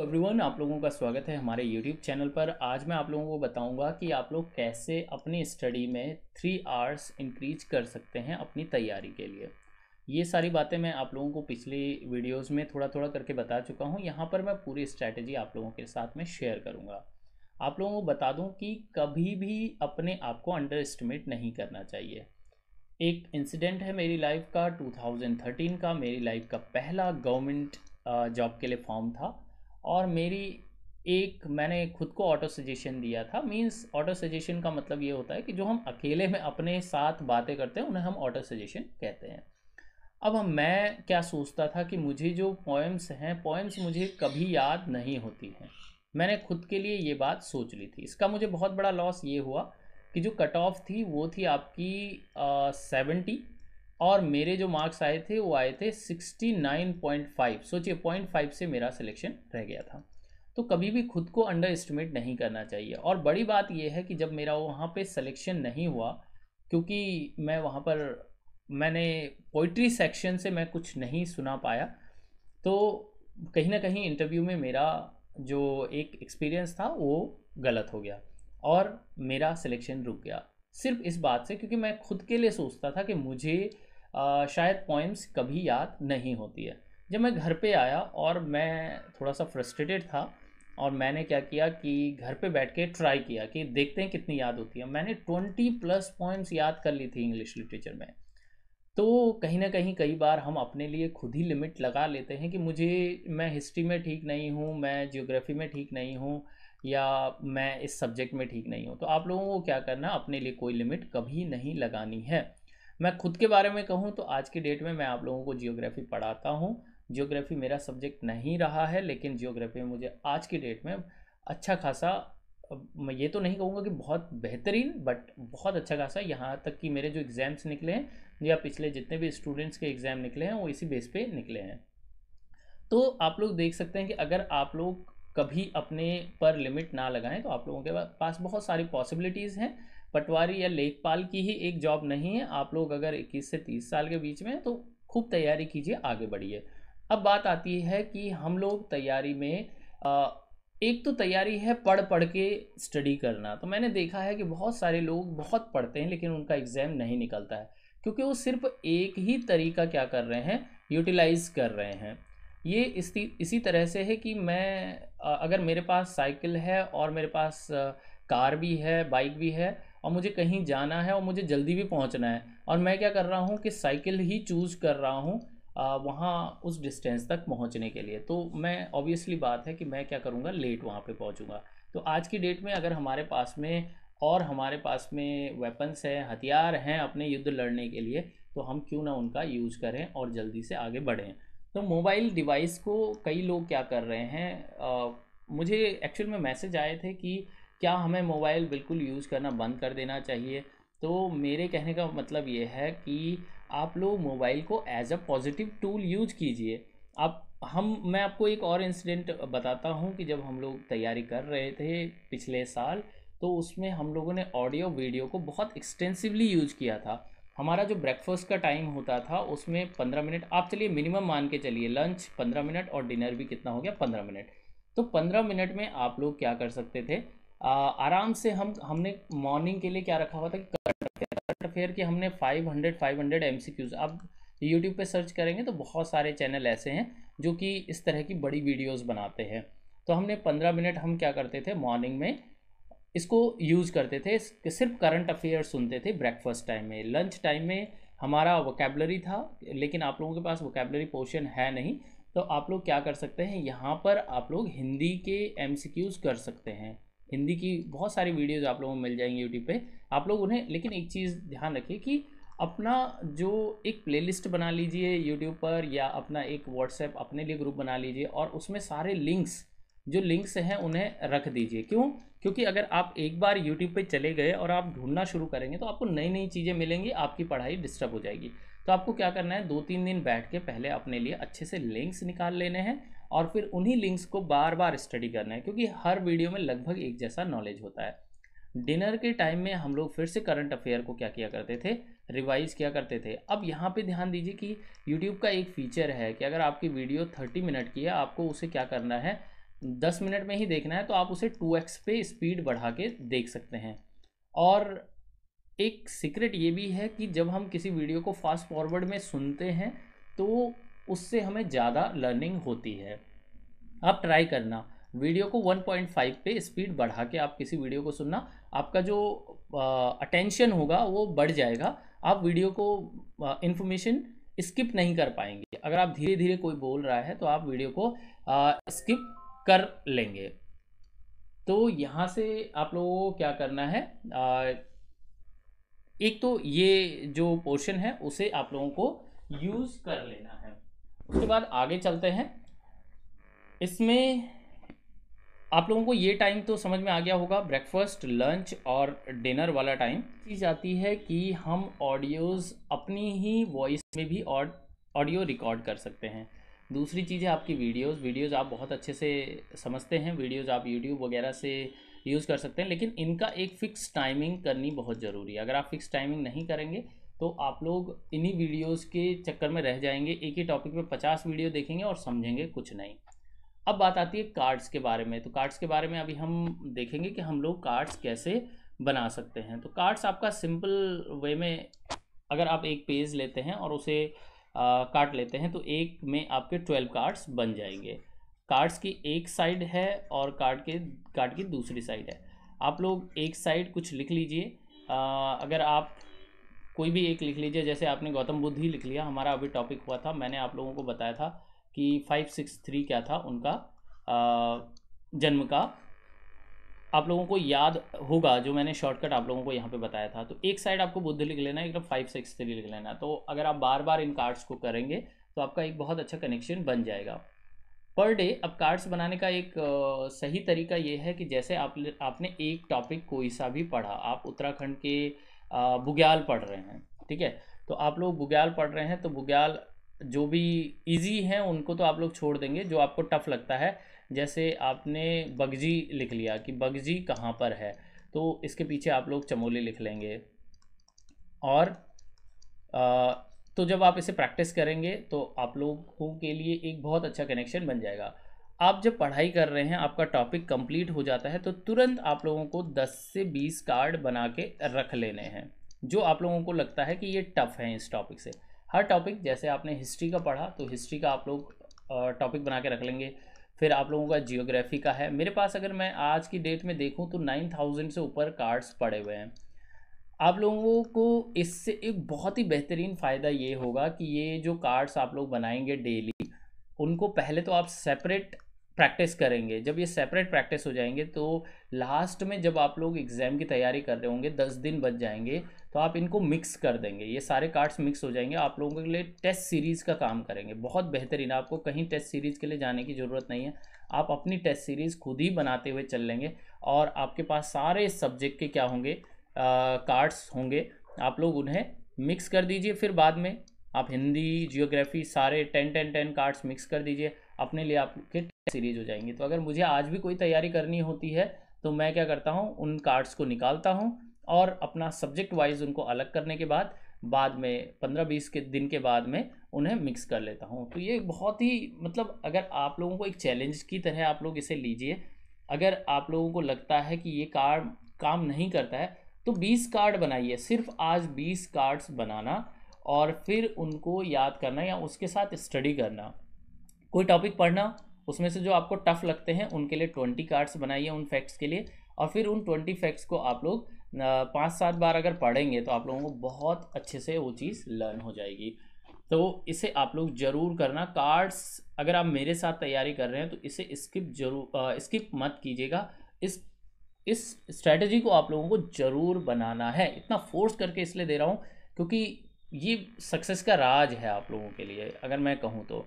everyone आप लोगों का स्वागत है हमारे यूट्यूब चैनल पर आज मैं आप लोगों को बताऊंगा कि आप लोग कैसे अपनी स्टडी में थ्री आवर्स इंक्रीज कर सकते हैं अपनी तैयारी के लिए ये सारी बातें मैं आप लोगों को पिछली वीडियोस में थोड़ा थोड़ा करके बता चुका हूँ यहाँ पर मैं पूरी स्ट्रैटेजी आप लोगों के साथ में शेयर करूँगा आप लोगों को बता दूँ कि कभी भी अपने आप को अंडर एस्टिमेट नहीं करना चाहिए एक इंसिडेंट है मेरी लाइफ का टू का मेरी लाइफ का पहला गवर्नमेंट जॉब के लिए फॉर्म था और मेरी एक मैंने खुद को ऑटो सजेशन दिया था मींस ऑटो सजेशन का मतलब ये होता है कि जो हम अकेले में अपने साथ बातें करते हैं उन्हें हम ऑटो सजेशन कहते हैं अब मैं क्या सोचता था कि मुझे जो पोएम्स हैं पोएम्स मुझे कभी याद नहीं होती हैं मैंने खुद के लिए ये बात सोच ली थी इसका मुझे बहुत बड़ा लॉस ये हुआ कि जो कट ऑफ थी वो थी आपकी सेवेंटी uh, और मेरे जो मार्क्स आए थे वो आए थे 69.5 सोचिए पॉइंट फाइव से मेरा सिलेक्शन रह गया था तो कभी भी खुद को अंडर एस्टिमेट नहीं करना चाहिए और बड़ी बात यह है कि जब मेरा वहाँ पे सिलेक्शन नहीं हुआ क्योंकि मैं वहाँ पर मैंने पोइट्री सेक्शन से मैं कुछ नहीं सुना पाया तो कहीं ना कहीं इंटरव्यू में मेरा जो एक एक्सपीरियंस था वो गलत हो गया और मेरा सिलेक्शन रुक गया सिर्फ इस बात से क्योंकि मैं खुद के लिए सोचता था कि मुझे आ, शायद पोइम्स कभी याद नहीं होती है जब मैं घर पे आया और मैं थोड़ा सा फ्रस्ट्रेटेड था और मैंने क्या किया कि घर पे बैठ के ट्राई किया कि देखते हैं कितनी याद होती है मैंने ट्वेंटी प्लस पॉइंट्स याद कर ली थी इंग्लिश लिटरेचर में तो कहीं ना कहीं कई बार हम अपने लिए खुद ही लिमिट लगा लेते हैं कि मुझे मैं हिस्ट्री में ठीक नहीं हूँ मैं जियोग्राफी में ठीक नहीं हूँ या मैं इस सब्जेक्ट में ठीक नहीं हूँ तो आप लोगों को क्या करना अपने लिए कोई लिमिट कभी नहीं लगानी है मैं खुद के बारे में कहूँ तो आज की डेट में मैं आप लोगों को जियोग्राफी पढ़ाता हूँ जियोग्राफी मेरा सब्जेक्ट नहीं रहा है लेकिन जियोग्राफी में मुझे आज की डेट में अच्छा खासा मैं ये तो नहीं कहूँगा कि बहुत बेहतरीन बट बहुत अच्छा खासा यहाँ तक कि मेरे जो एग्ज़ाम्स निकले हैं या पिछले जितने भी स्टूडेंट्स के एग्ज़ाम निकले हैं वो इसी बेस पे निकले हैं तो आप लोग देख सकते हैं कि अगर आप लोग कभी अपने पर लिमिट ना लगाएं तो आप लोगों के पास बहुत सारी पॉसिबिलिटीज़ हैं पटवारी या लेखपाल की ही एक जॉब नहीं है आप लोग अगर इक्कीस से तीस साल के बीच में तो खूब तैयारी कीजिए आगे बढ़िए अब बात आती है कि हम लोग तैयारी में आ, एक तो तैयारी है पढ़ पढ़ के स्टडी करना तो मैंने देखा है कि बहुत सारे लोग बहुत पढ़ते हैं लेकिन उनका एग्ज़ाम नहीं निकलता है क्योंकि वो सिर्फ एक ही तरीका क्या कर रहे हैं यूटिलाइज़ कर रहे हैं ये इसी इसी तरह से है कि मैं अगर मेरे पास साइकिल है और मेरे पास कार भी है बाइक भी है और मुझे कहीं जाना है और मुझे जल्दी भी पहुंचना है और मैं क्या कर रहा हूँ कि साइकिल ही चूज़ कर रहा हूँ वहाँ उस डिस्टेंस तक पहुँचने के लिए तो मैं ऑब्वियसली बात है कि मैं क्या करूँगा लेट वहाँ पर पहुँचूँगा तो आज की डेट में अगर हमारे पास में और हमारे पास में वेपन्स हैं हथियार हैं अपने युद्ध लड़ने के लिए तो हम क्यों ना उनका यूज़ करें और जल्दी से आगे बढ़ें तो मोबाइल डिवाइस को कई लोग क्या कर रहे हैं आ, मुझे एक्चुअल में मैसेज आए थे कि क्या हमें मोबाइल बिल्कुल यूज़ करना बंद कर देना चाहिए तो मेरे कहने का मतलब ये है कि आप लोग मोबाइल को as a positive tool use कीजिए आप हम मैं आपको एक और इंसिडेंट बताता हूँ कि जब हम लोग तैयारी कर रहे थे पिछले साल तो उसमें हम लोगों ने ऑडियो वीडियो को बहुत एक्सटेंसिवली यूज किया था हमारा जो ब्रेकफास्ट का टाइम होता था उसमें पंद्रह मिनट आप चलिए मिनिमम मान के चलिए लंच पंद्रह मिनट और डिनर भी कितना हो गया पंद्रह मिनट तो पंद्रह मिनट में आप लोग क्या कर सकते थे आराम से हम हमने मॉर्निंग के लिए क्या रखा हुआ था करंट अफेयर के हमने 500 500 एमसीक्यूज अब यूट्यूब पे सर्च करेंगे तो बहुत सारे चैनल ऐसे हैं जो कि इस तरह की बड़ी वीडियोस बनाते हैं तो हमने 15 मिनट हम क्या करते थे मॉर्निंग में इसको यूज़ करते थे सिर्फ करंट अफेयर सुनते थे ब्रेकफास्ट टाइम में लंच टाइम में हमारा वोकेबलरी था लेकिन आप लोगों के पास वोकेबलरी पोर्शन है नहीं तो आप लोग क्या कर सकते हैं यहाँ पर आप लोग हिंदी के एम कर सकते हैं हिंदी की बहुत सारी वीडियोज़ आप लोगों को मिल जाएंगी यूट्यूब पर आप लोग उन्हें लेकिन एक चीज़ ध्यान रखिए कि अपना जो एक प्लेलिस्ट बना लीजिए यूट्यूब पर या अपना एक व्हाट्सएप अपने लिए ग्रुप बना लीजिए और उसमें सारे लिंक्स जो लिंक्स हैं उन्हें रख दीजिए क्यों क्योंकि अगर आप एक बार यूट्यूब पे चले गए और आप ढूंढना शुरू करेंगे तो आपको नई नई चीज़ें मिलेंगी आपकी पढ़ाई डिस्टर्ब हो जाएगी तो आपको क्या करना है दो तीन दिन बैठ के पहले अपने लिए अच्छे से लिंक्स निकाल लेने हैं और फिर उन्हीं लिंक्स को बार बार स्टडी करना है क्योंकि हर वीडियो में लगभग एक जैसा नॉलेज होता है डिनर के टाइम में हम लोग फिर से करंट अफेयर को क्या किया करते थे रिवाइज किया करते थे अब यहाँ पे ध्यान दीजिए कि यूट्यूब का एक फीचर है कि अगर आपकी वीडियो थर्टी मिनट की है आपको उसे क्या करना है दस मिनट में ही देखना है तो आप उसे टू एक्स पे स्पीड बढ़ा के देख सकते हैं और एक सीक्रेट ये भी है कि जब हम किसी वीडियो को फास्ट फॉरवर्ड में सुनते हैं तो उससे हमें ज़्यादा लर्निंग होती है आप ट्राई करना वीडियो को 1.5 पे स्पीड बढ़ा के आप किसी वीडियो को सुनना आपका जो अटेंशन होगा वो बढ़ जाएगा आप वीडियो को इन्फॉर्मेशन स्किप नहीं कर पाएंगे अगर आप धीरे धीरे कोई बोल रहा है तो आप वीडियो को स्किप कर लेंगे तो यहाँ से आप लोगों को क्या करना है आ, एक तो ये जो पोर्शन है उसे आप लोगों को यूज़ कर लेना है उसके बाद आगे चलते हैं इसमें आप लोगों को ये टाइम तो समझ में आ गया होगा ब्रेकफास्ट लंच और डिनर वाला टाइम चीज आती है कि हम ऑडियोज़ अपनी ही वॉइस में भी और ऑडियो रिकॉर्ड कर सकते हैं दूसरी चीज़ है आपकी वीडियोस वीडियोस आप बहुत अच्छे से समझते हैं वीडियोस आप यूट्यूब वगैरह से यूज़ कर सकते हैं लेकिन इनका एक फ़िक्स टाइमिंग करनी बहुत ज़रूरी है अगर आप फिक्स टाइमिंग नहीं करेंगे तो आप लोग इन्हीं वीडियोस के चक्कर में रह जाएंगे एक ही टॉपिक पे पचास वीडियो देखेंगे और समझेंगे कुछ नहीं अब बात आती है कार्ड्स के बारे में तो कार्ड्स के बारे में अभी हम देखेंगे कि हम लोग कार्ड्स कैसे बना सकते हैं तो कार्ड्स आपका सिंपल वे में अगर आप एक पेज लेते हैं और उसे आ, काट लेते हैं तो एक में आपके ट्वेल्व कार्ड्स बन जाएंगे कार्ड्स की एक साइड है और कार्ड के कार्ड की दूसरी साइड है आप लोग एक साइड कुछ लिख लीजिए अगर आप कोई भी एक लिख लीजिए जैसे आपने गौतम बुद्ध ही लिख लिया हमारा अभी टॉपिक हुआ था मैंने आप लोगों को बताया था कि फाइव सिक्स थ्री क्या था उनका जन्म का आप लोगों को याद होगा जो मैंने शॉर्टकट आप लोगों को यहाँ पे बताया था तो एक साइड आपको बुद्ध लिख लेना है एक फाइव सिक्स थ्री लिख लेना तो अगर आप बार बार इन कार्ड्स को करेंगे तो आपका एक बहुत अच्छा कनेक्शन बन जाएगा पर डे अब कार्ड्स बनाने का एक सही तरीका ये है कि जैसे आप आपने एक टॉपिक कोई सा भी पढ़ा आप उत्तराखंड के बुग्याल पढ़ रहे हैं ठीक है तो आप लोग बुग्याल पढ़ रहे हैं तो बुग्याल जो भी इजी हैं उनको तो आप लोग छोड़ देंगे जो आपको टफ लगता है जैसे आपने बगजी लिख लिया कि बगजी कहाँ पर है तो इसके पीछे आप लोग चमोली लिख लेंगे और आ, तो जब आप इसे प्रैक्टिस करेंगे तो आप लोगों के लिए एक बहुत अच्छा कनेक्शन बन जाएगा आप जब पढ़ाई कर रहे हैं आपका टॉपिक कंप्लीट हो जाता है तो तुरंत आप लोगों को 10 से 20 कार्ड बना के रख लेने हैं जो आप लोगों को लगता है कि ये टफ है इस टॉपिक से हर टॉपिक जैसे आपने हिस्ट्री का पढ़ा तो हिस्ट्री का आप लोग टॉपिक बना के रख लेंगे फिर आप लोगों का जियोग्राफी का है मेरे पास अगर मैं आज की डेट में देखूँ तो नाइन थाउजेंड से ऊपर कार्ड्स पड़े हुए हैं आप लोगों को इससे एक बहुत ही बेहतरीन फ़ायदा ये होगा कि ये जो कार्ड्स आप लोग बनाएंगे डेली उनको पहले तो आप सेपरेट प्रैक्टिस करेंगे जब ये सेपरेट प्रैक्टिस हो जाएंगे तो लास्ट में जब आप लोग एग्ज़ाम की तैयारी कर रहे होंगे दस दिन बच जाएंगे तो आप इनको मिक्स कर देंगे ये सारे कार्ड्स मिक्स हो जाएंगे आप लोगों के लिए टेस्ट सीरीज़ का काम करेंगे बहुत बेहतरीन आपको कहीं टेस्ट सीरीज़ के लिए जाने की ज़रूरत नहीं है आप अपनी टेस्ट सीरीज़ खुद ही बनाते हुए चल लेंगे और आपके पास सारे सब्जेक्ट के क्या होंगे कार्ड्स होंगे आप लोग उन्हें मिक्स कर दीजिए फिर बाद में आप हिंदी जियोग्राफी सारे ten ten ten cards mix कर दीजिए अपने लिए आपके सीरीज हो जाएंगी तो अगर मुझे आज भी कोई तैयारी करनी होती है तो मैं क्या करता हूँ उन कार्ड्स को निकालता हूँ और अपना सब्जेक्ट वाइज उनको अलग करने के बाद बाद में पंद्रह बीस के दिन के बाद में उन्हें मिक्स कर लेता हूँ तो ये बहुत ही मतलब अगर आप लोगों को एक चैलेंज की तरह आप लोग इसे लीजिए अगर आप लोगों को लगता है कि ये कार्ड काम नहीं करता है तो 20 कार्ड बनाइए सिर्फ आज 20 कार्ड्स बनाना और फिर उनको याद करना या उसके साथ स्टडी करना कोई टॉपिक पढ़ना उसमें से जो आपको टफ लगते हैं उनके लिए ट्वेंटी कार्ड्स बनाइए उन फैक्ट्स के लिए और फिर उन ट्वेंटी फैक्ट्स को आप लोग पाँच सात बार अगर पढ़ेंगे तो आप लोगों को बहुत अच्छे से वो चीज़ लर्न हो जाएगी तो इसे आप लोग ज़रूर करना कार्ड्स अगर आप मेरे साथ तैयारी कर रहे हैं तो इसे स्किप जरूर स्किप मत कीजिएगा इस इस स्ट्रैटेजी को आप लोगों को ज़रूर बनाना है इतना फोर्स करके इसलिए दे रहा हूँ क्योंकि ये सक्सेस का राज है आप लोगों के लिए अगर मैं कहूँ तो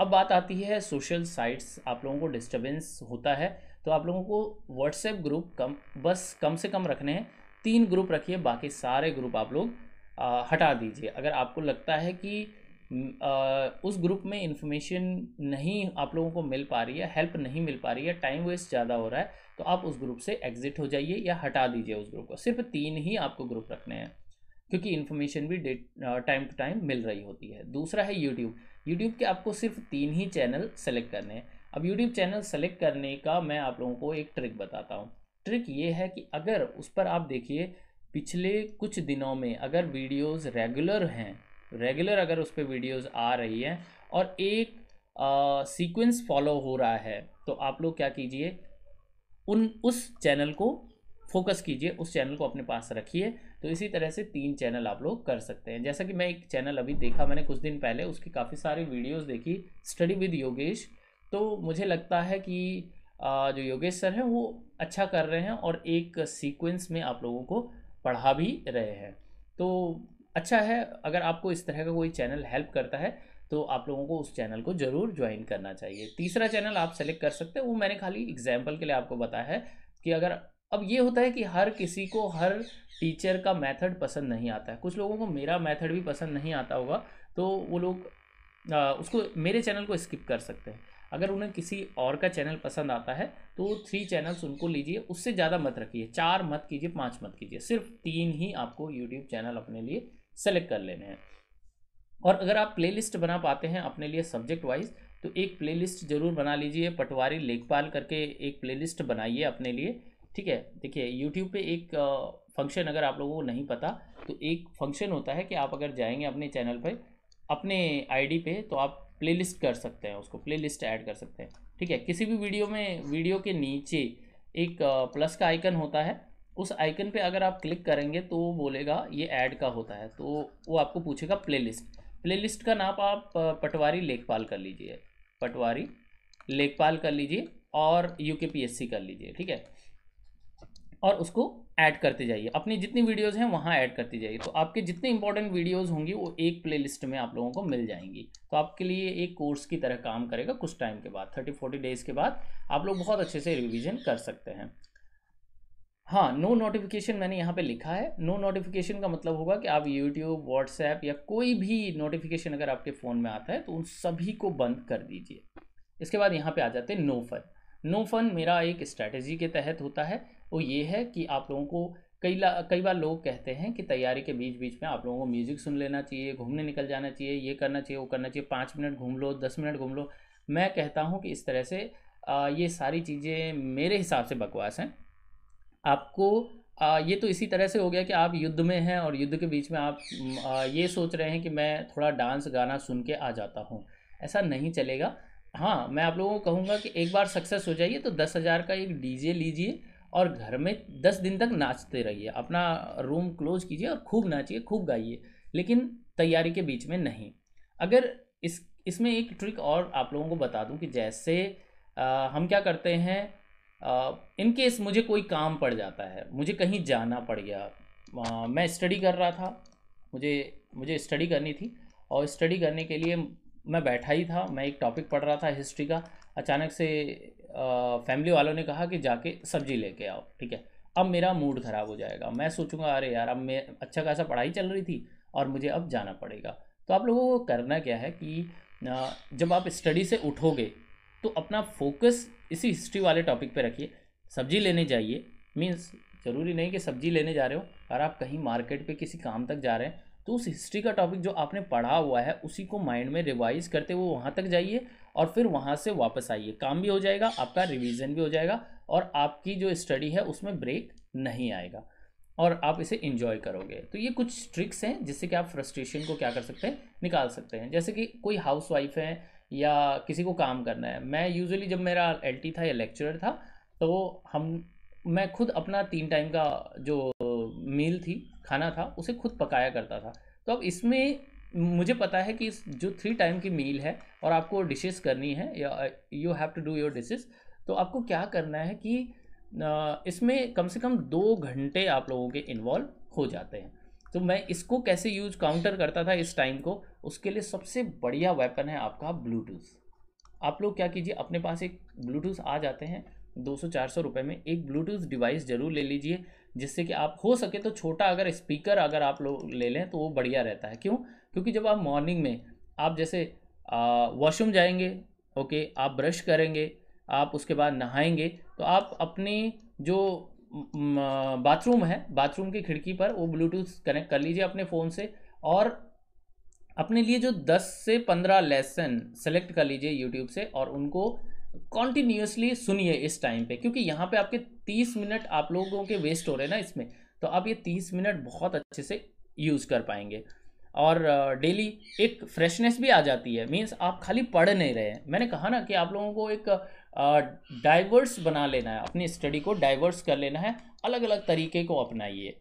अब बात आती है सोशल साइट्स आप लोगों को डिस्टर्बेंस होता है तो आप लोगों को व्हाट्सएप ग्रुप कम बस कम से कम रखने हैं तीन ग्रुप रखिए बाकी सारे ग्रुप आप लोग आ, हटा दीजिए अगर आपको लगता है कि आ, उस ग्रुप में इन्फॉर्मेशन नहीं आप लोगों को मिल पा रही है हेल्प नहीं मिल पा रही है टाइम वेस्ट ज़्यादा हो रहा है तो आप उस ग्रुप से एग्ज़िट हो जाइए या हटा दीजिए उस ग्रुप को सिर्फ तीन ही आपको ग्रुप रखने हैं क्योंकि इन्फॉर्मेशन भी टाइम टू टाइम मिल रही होती है दूसरा है यूट्यूब यूट्यूब के आपको सिर्फ तीन ही चैनल सेलेक्ट करने हैं अब यूट्यूब चैनल सेलेक्ट करने का मैं आप लोगों को एक ट्रिक बताता हूँ ट्रिक ये है कि अगर उस पर आप देखिए पिछले कुछ दिनों में अगर वीडियोस रेगुलर हैं रेगुलर अगर उस पर वीडियोस आ रही हैं और एक सीक्वेंस फॉलो हो रहा है तो आप लोग क्या कीजिए उन उस चैनल को फोकस कीजिए उस चैनल को अपने पास रखिए तो इसी तरह से तीन चैनल आप लोग कर सकते हैं जैसा कि मैं एक चैनल अभी देखा मैंने कुछ दिन पहले उसकी काफ़ी सारी वीडियोस देखी स्टडी विद योगेश तो मुझे लगता है कि जो योगेश सर हैं वो अच्छा कर रहे हैं और एक सीक्वेंस में आप लोगों को पढ़ा भी रहे हैं तो अच्छा है अगर आपको इस तरह का कोई चैनल हेल्प करता है तो आप लोगों को उस चैनल को ज़रूर ज्वाइन करना चाहिए तीसरा चैनल आप सेलेक्ट कर सकते हैं वो मैंने खाली एग्जाम्पल के लिए आपको बताया है कि अगर अब ये होता है कि हर किसी को हर टीचर का मेथड पसंद नहीं आता है कुछ लोगों को मेरा मेथड भी पसंद नहीं आता होगा तो वो लोग आ, उसको मेरे चैनल को स्किप कर सकते हैं अगर उन्हें किसी और का चैनल पसंद आता है तो थ्री चैनल्स उनको लीजिए उससे ज़्यादा मत रखिए चार मत कीजिए पाँच मत कीजिए सिर्फ तीन ही आपको यूट्यूब चैनल अपने लिए सेलेक्ट कर लेने हैं और अगर आप प्लेलिस्ट बना पाते हैं अपने लिए सब्जेक्ट वाइज तो एक प्लेलिस्ट ज़रूर बना लीजिए पटवारी लेखपाल करके एक प्लेलिस्ट बनाइए अपने लिए ठीक है देखिए यूट्यूब पे एक फंक्शन अगर आप लोगों को नहीं पता तो एक फंक्शन होता है कि आप अगर जाएंगे अपने चैनल पर अपने आईडी पे तो आप प्लेलिस्ट कर सकते हैं उसको प्लेलिस्ट ऐड कर सकते हैं ठीक है किसी भी वीडियो में वीडियो के नीचे एक प्लस का आइकन होता है उस आइकन पे अगर आप क्लिक करेंगे तो वो बोलेगा ये ऐड का होता है तो वो आपको पूछेगा प्ले लिस्ट का नाम आप पटवारी लेखपाल कर लीजिए पटवारी लेखपाल कर लीजिए और यू कर लीजिए ठीक है और उसको ऐड करते जाइए अपनी जितनी वीडियोस हैं वहाँ ऐड करते जाइए तो आपके जितने इंपॉर्टेंट वीडियोस होंगी वो एक प्लेलिस्ट में आप लोगों को मिल जाएंगी तो आपके लिए एक कोर्स की तरह काम करेगा कुछ टाइम के बाद थर्टी फोर्टी डेज़ के बाद आप लोग बहुत अच्छे से रिविज़न कर सकते हैं हाँ नो नोटिफिकेशन मैंने यहाँ पे लिखा है नो no नोटिफिकेशन का मतलब होगा कि आप यूट्यूब व्हाट्सएप या कोई भी नोटिफिकेशन अगर आपके फ़ोन में आता है तो उन सभी को बंद कर दीजिए इसके बाद यहाँ पे आ जाते हैं नो फन नो फन मेरा एक स्ट्रैटेजी के तहत होता है वो ये है कि आप लोगों को कई ला कई बार लोग कहते हैं कि तैयारी के बीच बीच में आप लोगों को म्यूज़िक सुन लेना चाहिए घूमने निकल जाना चाहिए ये करना चाहिए वो करना चाहिए पाँच मिनट घूम लो दस मिनट घूम लो मैं कहता हूँ कि इस तरह से ये सारी चीज़ें मेरे हिसाब से बकवास हैं आपको ये तो इसी तरह से हो गया कि आप युद्ध में हैं और युद्ध के बीच में आप ये सोच रहे हैं कि मैं थोड़ा डांस गाना सुन के आ जाता हूँ ऐसा नहीं चलेगा हाँ मैं आप लोगों को कहूँगा कि एक बार सक्सेस हो जाइए तो दस हज़ार का एक डीजे लीजिए और घर में दस दिन तक नाचते रहिए अपना रूम क्लोज कीजिए और खूब नाचिए खूब गाइए लेकिन तैयारी के बीच में नहीं अगर इस इसमें एक ट्रिक और आप लोगों को बता दूं कि जैसे आ, हम क्या करते हैं इन केस मुझे कोई काम पड़ जाता है मुझे कहीं जाना पड़ गया आ, मैं स्टडी कर रहा था मुझे मुझे स्टडी करनी थी और स्टडी करने के लिए मैं बैठा ही था मैं एक टॉपिक पढ़ रहा था हिस्ट्री का अचानक से फैमिली वालों ने कहा कि जाके सब्जी लेके आओ ठीक है अब मेरा मूड ख़राब हो जाएगा मैं सोचूंगा अरे यार अब मैं अच्छा खासा पढ़ाई चल रही थी और मुझे अब जाना पड़ेगा तो आप लोगों को करना क्या है कि जब आप स्टडी से उठोगे तो अपना फोकस इसी हिस्ट्री वाले टॉपिक पे रखिए सब्जी लेने जाइए मीन्स ज़रूरी नहीं कि सब्जी लेने जा रहे हो अगर आप कहीं मार्केट पे किसी काम तक जा रहे हैं तो उस हिस्ट्री का टॉपिक जो आपने पढ़ा हुआ है उसी को माइंड में रिवाइज करते हुए वहाँ तक जाइए और फिर वहाँ से वापस आइए काम भी हो जाएगा आपका रिवीजन भी हो जाएगा और आपकी जो स्टडी है उसमें ब्रेक नहीं आएगा और आप इसे इंजॉय करोगे तो ये कुछ ट्रिक्स हैं जिससे कि आप फ्रस्ट्रेशन को क्या कर सकते हैं निकाल सकते हैं जैसे कि कोई हाउस वाइफ है या किसी को काम करना है मैं यूजुअली जब मेरा एल था या लेक्चरर था तो हम मैं खुद अपना तीन टाइम का जो मील थी खाना था उसे खुद पकाया करता था तो अब इसमें मुझे पता है कि जो थ्री टाइम की मील है और आपको डिशेस करनी है या you have to do your dishes तो आपको क्या करना है कि इसमें कम से कम दो घंटे आप लोगों के इन्वॉल्व हो जाते हैं तो मैं इसको कैसे यूज काउंटर करता था इस टाइम को उसके लिए सबसे बढ़िया वेपन है आपका ब्लूटूथ आप लोग क्या कीजिए अपने पास एक ब्लूटूथ आ जाते हैं दो सौ चार सौ रुपये में एक ब्लूटूथ डिवाइस ज़रूर ले लीजिए जिससे कि आप हो सके तो छोटा अगर स्पीकर अगर आप लोग ले लें तो वो बढ़िया रहता है क्यों क्योंकि जब आप मॉर्निंग में आप जैसे वॉशरूम जाएंगे ओके आप ब्रश करेंगे आप उसके बाद नहाएंगे तो आप अपनी जो बाथरूम है बाथरूम की खिड़की पर वो ब्लूटूथ कनेक्ट कर लीजिए अपने फ़ोन से और अपने लिए जो 10 से 15 लेसन सेलेक्ट कर लीजिए यूट्यूब से और उनको कॉन्टिन्यूसली सुनिए इस टाइम पे क्योंकि यहाँ पे आपके तीस मिनट आप लोगों के वेस्ट हो रहे हैं ना इसमें तो आप ये तीस मिनट बहुत अच्छे से यूज़ कर पाएंगे और डेली एक फ्रेशनेस भी आ जाती है मीन्स आप खाली पढ़ नहीं रहे हैं मैंने कहा ना कि आप लोगों को एक डाइवर्स बना लेना है अपनी स्टडी को डाइवर्स कर लेना है अलग अलग तरीके को अपनाइए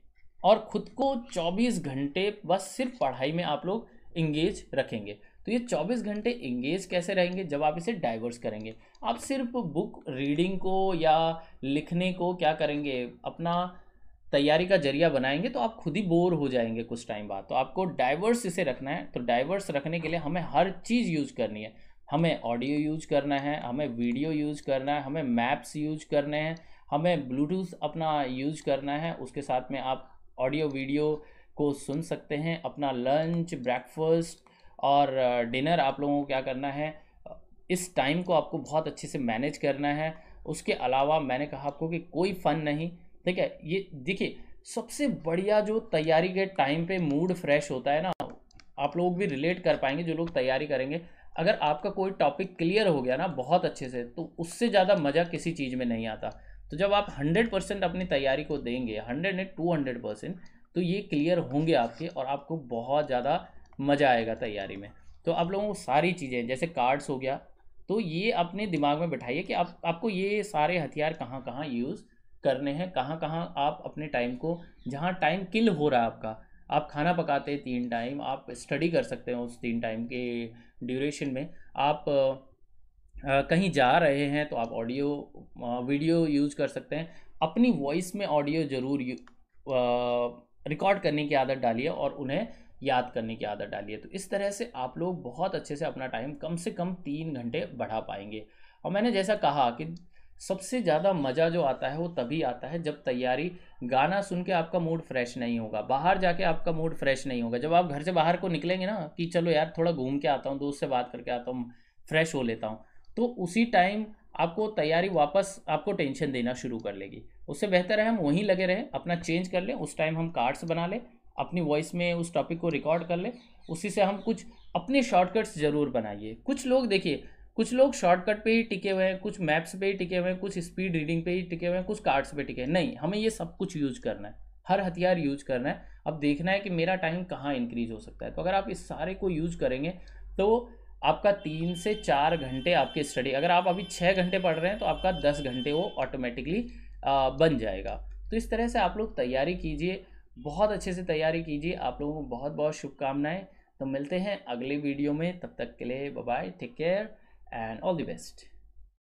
और ख़ुद को 24 घंटे बस सिर्फ पढ़ाई में आप लोग इंगेज रखेंगे तो ये 24 घंटे इंगेज कैसे रहेंगे जब आप इसे डाइवर्स करेंगे आप सिर्फ बुक रीडिंग को या लिखने को क्या करेंगे अपना तैयारी का जरिया बनाएंगे तो आप खुद ही बोर हो जाएंगे कुछ टाइम बाद तो आपको डाइवर्स इसे रखना है तो डाइवर्स रखने के लिए हमें हर चीज़ यूज करनी है हमें ऑडियो यूज करना है हमें वीडियो यूज करना है हमें मैप्स यूज करने हैं हमें ब्लूटूथ अपना यूज करना है उसके साथ में आप ऑडियो वीडियो को सुन सकते हैं अपना लंच ब्रेकफास्ट और डिनर आप लोगों को क्या करना है इस टाइम को आपको बहुत अच्छे से मैनेज करना है उसके अलावा मैंने कहा आपको कि कोई फ़न नहीं ठीक है ये देखिए सबसे बढ़िया जो तैयारी के टाइम पे मूड फ्रेश होता है ना आप लोग भी रिलेट कर पाएंगे जो लोग तैयारी करेंगे अगर आपका कोई टॉपिक क्लियर हो गया ना बहुत अच्छे से तो उससे ज़्यादा मज़ा किसी चीज़ में नहीं आता तो जब आप हंड्रेड परसेंट अपनी तैयारी को देंगे हंड्रेड नहीं टू हंड्रेड परसेंट तो ये क्लियर होंगे आपके और आपको बहुत ज़्यादा मज़ा आएगा तैयारी में तो आप लोगों को सारी चीज़ें जैसे कार्ड्स हो गया तो ये अपने दिमाग में बैठाइए कि आप आपको ये सारे हथियार कहाँ कहाँ यूज़ करने हैं कहाँ कहाँ आप अपने टाइम को जहाँ टाइम किल हो रहा है आपका आप खाना पकाते हैं तीन टाइम आप स्टडी कर सकते हैं उस तीन टाइम के ड्यूरेशन में आप आ, कहीं जा रहे हैं तो आप ऑडियो वीडियो यूज कर सकते हैं अपनी वॉइस में ऑडियो ज़रूर रिकॉर्ड करने की आदत डालिए और उन्हें याद करने की आदत डालिए तो इस तरह से आप लोग बहुत अच्छे से अपना टाइम कम से कम तीन घंटे बढ़ा पाएंगे और मैंने जैसा कहा कि सबसे ज़्यादा मज़ा जो आता है वो तभी आता है जब तैयारी गाना सुन के आपका मूड फ्रेश नहीं होगा बाहर जाके आपका मूड फ्रेश नहीं होगा जब आप घर से बाहर को निकलेंगे ना कि चलो यार थोड़ा घूम के आता हूँ दोस्त से बात करके आता हूँ फ्रेश हो लेता हूँ तो उसी टाइम आपको तैयारी वापस आपको टेंशन देना शुरू कर लेगी उससे बेहतर है हम वहीं लगे रहें अपना चेंज कर लें उस टाइम हम कार्ड्स बना लें अपनी वॉइस में उस टॉपिक को रिकॉर्ड कर ले उसी से हम कुछ अपने शॉर्टकट्स ज़रूर बनाइए कुछ लोग देखिए कुछ लोग शॉर्टकट पे ही टिके हुए हैं कुछ मैप्स पे ही टिके हुए हैं कुछ स्पीड रीडिंग पे ही टिके हुए हैं कुछ कार्ड्स पे टिके हैं नहीं हमें ये सब कुछ यूज़ करना है हर हथियार यूज करना है अब देखना है कि मेरा टाइम कहाँ इंक्रीज हो सकता है तो अगर आप इस सारे को यूज करेंगे तो आपका तीन से चार घंटे आपके स्टडी अगर आप अभी छः घंटे पढ़ रहे हैं तो आपका दस घंटे वो ऑटोमेटिकली बन जाएगा तो इस तरह से आप लोग तैयारी कीजिए बहुत अच्छे से तैयारी कीजिए आप लोगों को बहुत बहुत शुभकामनाएं तो मिलते हैं अगले वीडियो में तब तक के लिए bye take care and all the best